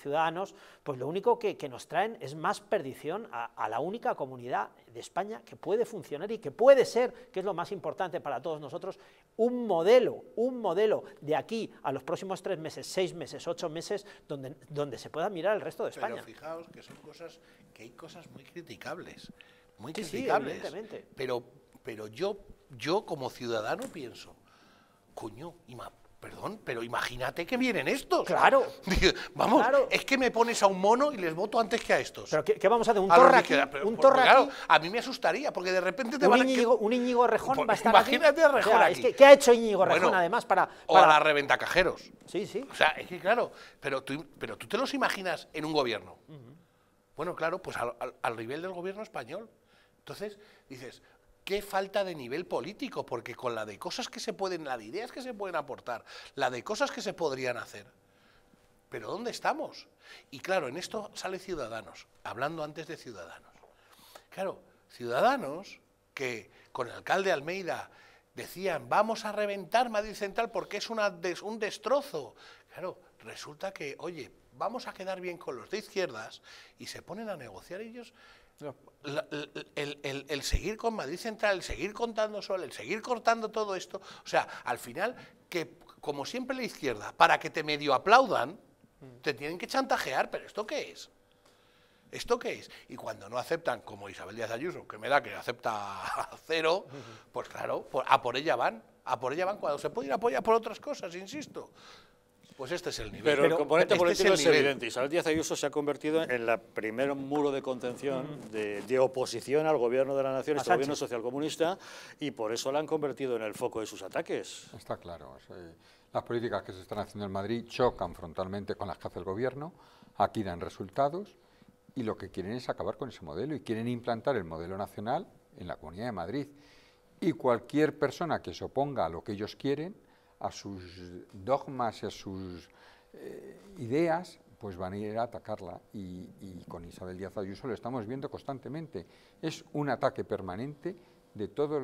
Ciudadanos, pues lo único que, nos traen es más perdición a la única comunidad de España que puede funcionar y que puede ser, que es lo más importante para todos nosotros, un modelo, un modelo de aquí a los próximos tres meses, seis meses, ocho meses, donde, donde se pueda mirar el resto de España. Pero fijaos que son cosas, que hay cosas muy criticables, muy criticables. evidentemente. Pero, pero yo, yo como ciudadano pienso, coño, más, Perdón, pero imagínate que vienen estos. Claro. [LAUGHS] Vamos, es que me pones a un mono y les voto antes que a estos. ¿Pero qué, vamos a hacer? ¿Un torra claro, a mí me asustaría, porque de repente te van a... Un Íñigo Rejón va a estar Imagínate a Rejón ¿Qué ha hecho Íñigo Rejón, además, para, para... O a la reventa cajeros. Sí, sí. O sea, es que claro, pero tú, te los imaginas en un gobierno. Bueno, claro, pues al nivel del gobierno español. Entonces, dices, qué falta de nivel político, porque con la de cosas que se pueden, la de ideas que se pueden aportar, la de cosas que se podrían hacer. Pero ¿dónde estamos? Y claro, en esto sale Ciudadanos, hablando antes de Ciudadanos. Claro, Ciudadanos, que con el alcalde Almeida decían, vamos a reventar Madrid Central porque es un destrozo. Claro, resulta que, oye, vamos a quedar bien con los de izquierdas y se ponen a negociar ellos el, seguir con Madrid Central, el seguir contando Sol, el seguir cortando todo esto, o sea, al final, que como siempre la izquierda, para que te medio aplaudan, mm. te tienen que chantajear, pero ¿esto qué es? ¿Esto qué es? Y cuando no aceptan, como Isabel Díaz Ayuso, que me da que acepta cero, pues claro, a por ella van, a por ella van cuando se puede ir apoyar por otras cosas, insisto. Pues este es el nivel. Pero, este el componente político es, evidente. Isabel Díaz Ayuso se ha convertido en el primer muro de contención de, de oposición al gobierno de la nación, este gobierno socialcomunista, y por eso la han convertido en el foco de sus ataques. Está claro. Eh, las políticas que se están haciendo en Madrid chocan frontalmente con las que hace el gobierno, aquí dan resultados, y lo que quieren es acabar con ese modelo y quieren implantar el modelo nacional en la Comunidad de Madrid. Y cualquier persona que se oponga a lo que ellos quieren a sus dogmas y a sus eh, ideas, pues van a ir a atacarla. Y, con Isabel Díaz Ayuso lo estamos viendo constantemente. Es un ataque permanente de todos,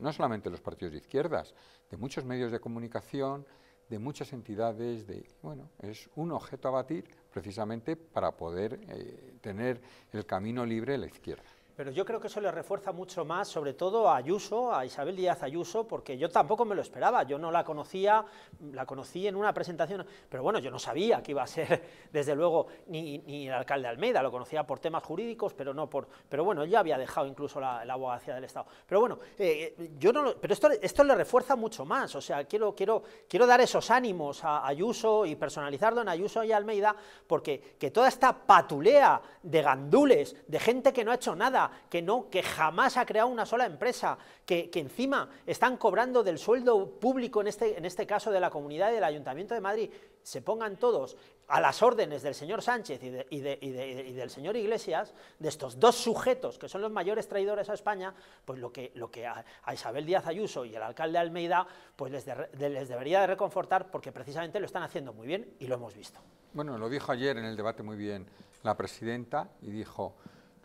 no solamente los partidos de izquierdas, de muchos medios de comunicación, de muchas entidades, de, bueno, es un objeto a batir precisamente para poder eh, tener el camino libre a la izquierda. Pero yo creo que eso le refuerza mucho más, sobre todo a Ayuso, a Isabel Díaz Ayuso, porque yo tampoco me lo esperaba, yo no la conocía, la conocí en una presentación, pero bueno, yo no sabía que iba a ser, [LAUGHS] desde luego, ni, el alcalde Almeida, lo conocía por temas jurídicos, pero no por, pero bueno, ya había dejado incluso la, abogacía del Estado. Pero bueno, eh, yo no, pero esto, esto le refuerza mucho más, o sea, quiero, quiero, quiero dar esos ánimos a Ayuso y personalizarlo en Ayuso y Almeida, porque que toda esta patulea de gandules, de gente que no ha hecho nada, que no, que jamás ha creado una sola empresa, que, encima están cobrando del sueldo público, en este, en este caso de la comunidad y del Ayuntamiento de Madrid, se pongan todos a las órdenes del señor Sánchez y, del señor Iglesias, de estos dos sujetos que son los mayores traidores a España, pues lo que, lo que a, Isabel Díaz Ayuso y el alcalde Almeida pues les, les debería de reconfortar porque precisamente lo están haciendo muy bien y lo hemos visto. Bueno, lo dijo ayer en el debate muy bien la presidenta y dijo,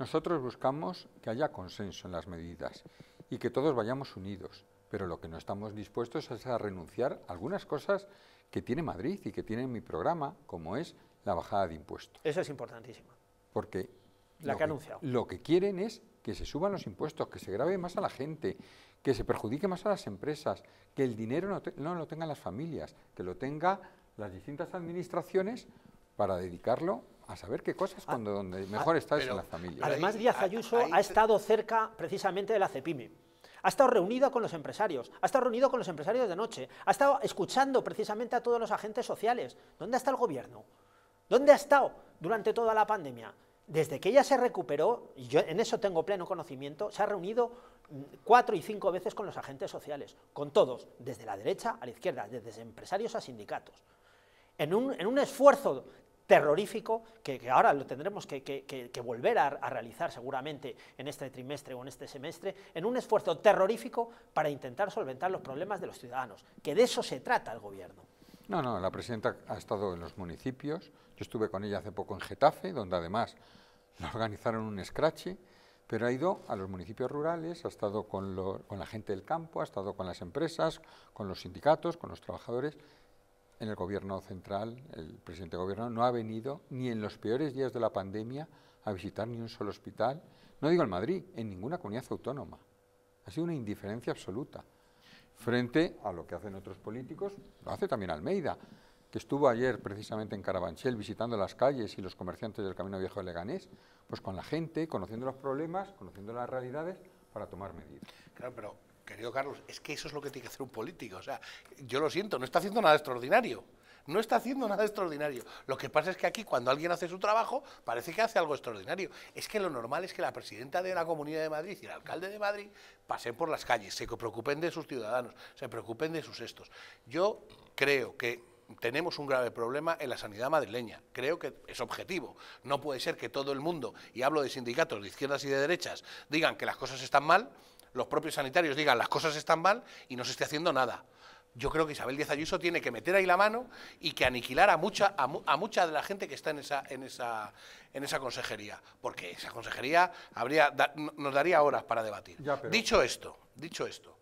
nosotros buscamos que haya consenso en las medidas y que todos vayamos unidos, pero lo que no estamos dispuestos es a renunciar a algunas cosas que tiene Madrid y que tiene mi programa, como es la bajada de impuestos. Eso es importantísimo. Porque la que, lo que quieren es que se suban los impuestos, que se grave más a la gente, que se perjudique más a las empresas, que el dinero no, no lo tengan las familias, que lo tenga las distintas administraciones para dedicarlo a saber qué cosas cuando mejor estáis está en la familia. Además, Díaz Ayuso ha estado cerca precisamente de la CEPIME. Ha estado reunido con los empresarios, ha estado reunido con los empresarios de noche, ha estado escuchando precisamente a todos los agentes sociales. ¿Dónde está el gobierno? ¿Dónde ha estado durante toda la pandemia? Desde que ella se recuperó, y yo en eso tengo pleno conocimiento, se ha reunido mm, cuatro y cinco veces con los agentes sociales, con todos, desde la derecha a la izquierda, desde empresarios a sindicatos. un, en un esfuerzo terrorífico que, ahora lo tendremos que, volver a, realizar seguramente en este trimestre o en este semestre, en un esfuerzo terrorífico para intentar solventar los problemas de los ciudadanos, que de eso se trata el gobierno. No, no, la presidenta ha estado en los municipios, yo estuve con ella hace poco en Getafe, donde además organizaron un scratch, pero ha ido a los municipios rurales, ha estado con la gente del campo, ha estado con las empresas, con los sindicatos, con los trabajadores, en el gobierno central, el presidente de gobierno, no ha venido ni en los peores días de la pandemia a visitar ni un solo hospital, no digo en Madrid, en ninguna comunidad autónoma. Ha sido una indiferencia absoluta frente a lo que hacen otros políticos, lo hace también Almeida, que estuvo ayer precisamente en Carabanchel visitando las calles y los comerciantes del Camino Viejo de Leganés, pues con la gente, conociendo los problemas, conociendo las realidades, para tomar medidas. Claro, pero querido Carlos, es que eso es lo que tiene que hacer un político. O sea, yo lo siento, no está haciendo nada extraordinario. No está haciendo nada extraordinario. Lo que pasa es que aquí, cuando alguien hace su trabajo, parece que hace algo extraordinario. Es que lo normal es que la presidenta de la Comunidad de Madrid y el alcalde de Madrid pasen por las calles, se preocupen de sus ciudadanos, se preocupen de sus estos. Yo creo que tenemos un grave problema en la sanidad madrileña. Creo que es objetivo. No puede ser que todo el mundo, y hablo de sindicatos de izquierdas y de derechas, digan que las cosas están mal los propios sanitarios digan las cosas están mal y no se esté haciendo nada. Yo creo que Isabel Díaz Ayuso tiene que meter ahí la mano y que aniquilar a mucha, a, mucha de la gente que está en esa, en, esa, en esa consejería, porque esa consejería habría, nos daría horas para debatir. Dicho esto, dicho esto,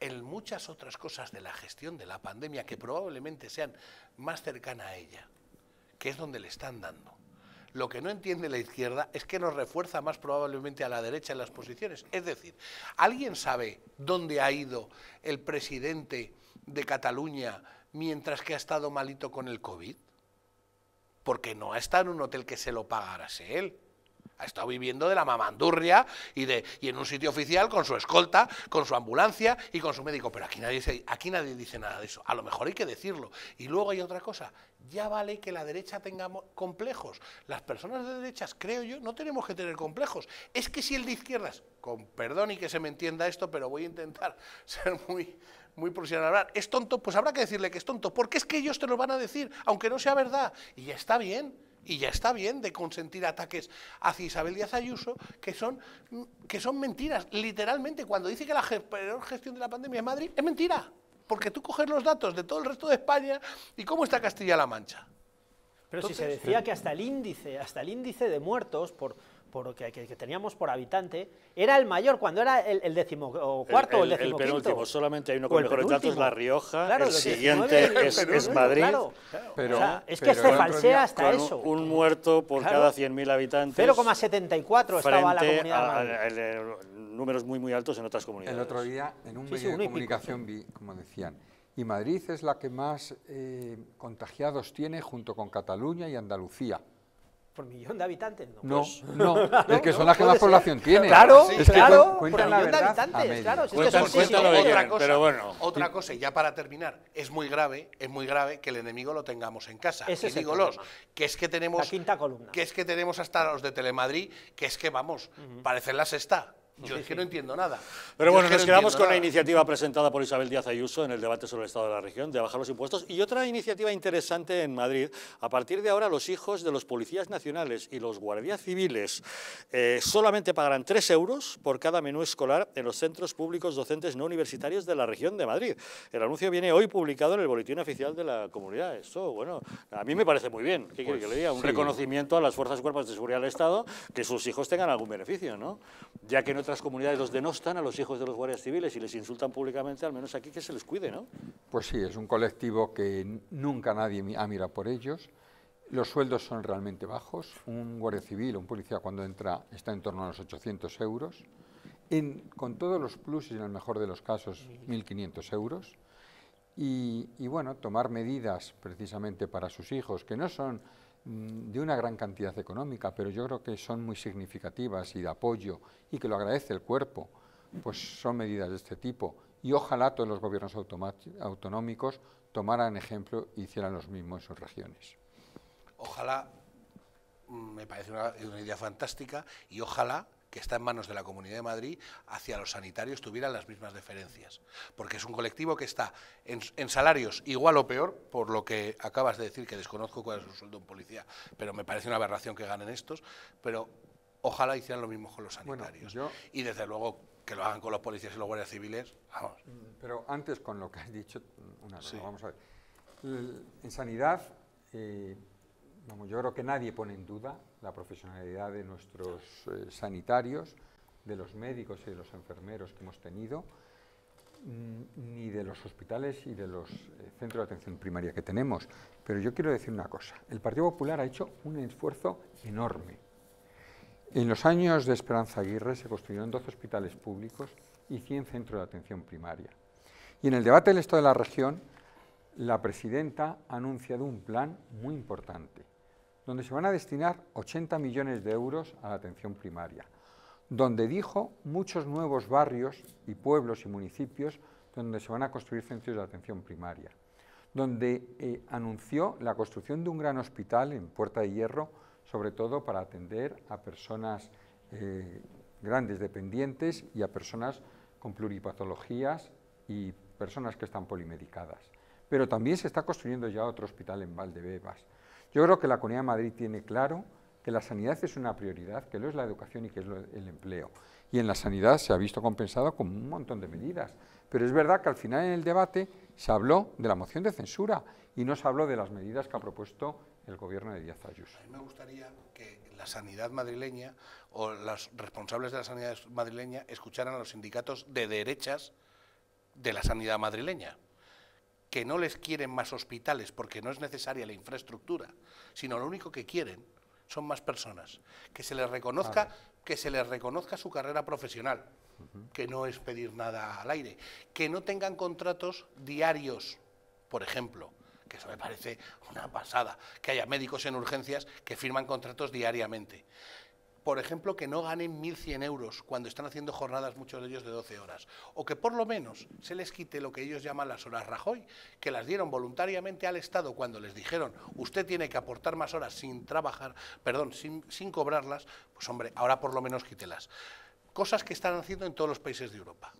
en muchas otras cosas de la gestión de la pandemia que probablemente sean más cercana a ella, que es donde le están dando lo que no entiende la izquierda es que nos refuerza más probablemente a la derecha en las posiciones. Es decir, ¿alguien sabe dónde ha ido el presidente de Cataluña mientras que ha estado malito con el COVID? Porque no ha estado en un hotel que se lo pagarase él ha estado viviendo de la mamandurria y, de, y en un sitio oficial con su escolta, con su ambulancia y con su médico. Pero aquí nadie, dice, aquí nadie dice nada de eso. A lo mejor hay que decirlo. Y luego hay otra cosa. Ya vale que la derecha tenga complejos. Las personas de derechas, creo yo, no tenemos que tener complejos. Es que si el de izquierdas, con perdón y que se me entienda esto, pero voy a intentar [LAUGHS] ser muy, muy profesional hablar, es tonto, pues habrá que decirle que es tonto, porque es que ellos te lo van a decir, aunque no sea verdad. Y ya está bien. Y ya está bien de consentir ataques hacia Isabel Díaz Ayuso, que son, que son mentiras. Literalmente, cuando dice que la peor gestión de la pandemia es Madrid, es mentira. Porque tú coges los datos de todo el resto de España y cómo está Castilla-La Mancha. Pero si se decía eh, que hasta el índice, hasta el índice de muertos por, que, que, teníamos por habitante, era el mayor cuando era el, el decimocuarto o el, el, el penúltimo, solamente hay uno con mejores datos, La Rioja, el siguiente es, Madrid. Pero, es que se falsea hasta eso. Un muerto por cada 100.000 habitantes. 0,74 estaba la comunidad. A, números muy, muy altos en otras comunidades. El otro día, en un medio de comunicación, vi, como decían, y Madrid es la que más eh, contagiados tiene junto con Cataluña y Andalucía. ¿Por millón de habitantes? No, no, pues, no. es [LAUGHS] que son las que más población tiene. Claro, claro, por millón de habitantes, claro. es otra cosa, pero bueno. Otra cosa, y ya para terminar, es muy grave, es muy grave que el enemigo lo tengamos en casa. que es que tenemos... La quinta columna. Que es que tenemos hasta los de Telemadrid, que es que, vamos, parece parecen la sexta. Yo es que no entiendo nada. Pero bueno, nos quedamos con la iniciativa presentada por Isabel Díaz Ayuso en el debate sobre el Estado de la región, de bajar los impuestos. Y otra iniciativa interesante en Madrid, a partir de ahora los hijos de los policías nacionales y los guardias civiles eh, solamente pagarán 3 euros por cada menú escolar en los centros públicos docentes no universitarios de la región de Madrid. El anuncio viene hoy publicado en el Boletín Oficial de la Comunidad. Eso, bueno, a mí me parece muy bien. ¿Qué pues, que le diga? Un pues reconocimiento a las fuerzas y cuerpos de seguridad del Estado que sus hijos tengan algún beneficio, ¿no? Ya que no otras comunidades los denostan a los hijos de los guardias civiles y les insultan públicamente, al menos aquí que se les cuide, ¿no? Pues sí, es un colectivo que nunca nadie ha mirado por ellos. Los sueldos son realmente bajos. Un guardia civil, un policía cuando entra está en torno a los 800 euros. En, con todos los pluses, en el mejor de los casos, 1.500 euros. Y, y, bueno, tomar medidas precisamente para sus hijos, que no son Mm, de una gran cantidad económica, pero yo creo que son muy significativas y de apoyo y que lo agradece el cuerpo, pues son medidas de este tipo. Y ojalá todos los gobiernos autonómicos tomaran ejemplo e hicieran los mismos en sus regiones. Ojalá, mm, me parece una, una idea fantástica, y ojalá que está en manos de la Comunidad de Madrid hacia los sanitarios tuvieran las mismas deferencias. Porque es un colectivo que está en, salarios igual o peor, por lo que acabas de decir, que desconozco cuál es el sueldo de un policía, pero me parece una aberración que ganen estos, pero ojalá hicieran lo mismo con los sanitarios. Y desde luego que lo hagan con los policías y los guardias civiles, mm, Pero antes con lo que has dicho, una vamos a ver. En sanidad... Eh, yo creo que nadie pone en duda la profesionalidad de nuestros eh, sanitarios, de los médicos y de los enfermeros que hemos tenido, mm, ni de los hospitales y de los eh, centros de atención primaria que tenemos. Pero yo quiero decir una cosa, el Partido Popular ha hecho un esfuerzo enorme. En los años de Esperanza Aguirre se construyeron 12 hospitales públicos y 100 centros de atención primaria. Y en el debate del Estado de la región, la presidenta ha anunciado un plan muy importante, donde se van a destinar 80 millones de euros a la atención primaria, donde dijo muchos nuevos barrios y pueblos y municipios donde se van a construir centros de atención primaria, donde eh, anunció la construcción de un gran hospital en Puerta de Hierro, sobre todo para atender a personas eh, grandes dependientes y a personas con pluripatologías y personas que están polimedicadas. Pero también se está construyendo ya otro hospital en Valdebebas, yo creo que la Comunidad de Madrid tiene claro que la sanidad es una prioridad, que lo es la educación y que es el empleo. Y en la sanidad se ha visto compensado con un montón de medidas. Pero es verdad que al final en el debate se habló de la moción de censura y no se habló de las medidas que ha propuesto el gobierno de Díaz Ayuso. A mí me gustaría que la sanidad madrileña o los responsables de la sanidad madrileña escucharan a los sindicatos de derechas de la sanidad madrileña que no les quieren más hospitales porque no es necesaria la infraestructura, sino lo único que quieren son más personas, que se les reconozca, que se les reconozca su carrera profesional, que no es pedir nada al aire, que no tengan contratos diarios, por ejemplo, que eso me parece una pasada, que haya médicos en urgencias que firman contratos diariamente, por ejemplo, que no ganen 1.100 euros cuando están haciendo jornadas, muchos de ellos, de 12 horas. O que por lo menos se les quite lo que ellos llaman las horas Rajoy, que las dieron voluntariamente al Estado cuando les dijeron, usted tiene que aportar más horas sin trabajar, perdón, sin, sin cobrarlas, pues hombre, ahora por lo menos quítelas. Cosas que están haciendo en todos los países de Europa.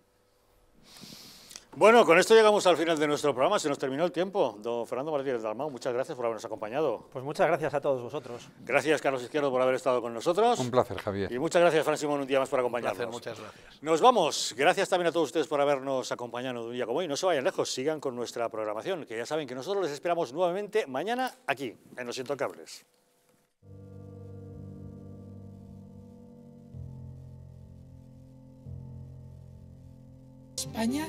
Bueno, con esto llegamos al final de nuestro programa, se nos terminó el tiempo. Don Fernando Martínez Dalmau, muchas gracias por habernos acompañado. Pues muchas gracias a todos vosotros. Gracias, Carlos Izquierdo, por haber estado con nosotros. Un placer, Javier. Y muchas gracias, Fran Simón, un día más por acompañarnos. Un muchas gracias. Nos vamos. Gracias también a todos ustedes por habernos acompañado de un día como hoy. No se vayan lejos, sigan con nuestra programación, que ya saben que nosotros les esperamos nuevamente mañana aquí, en Los Intocables. España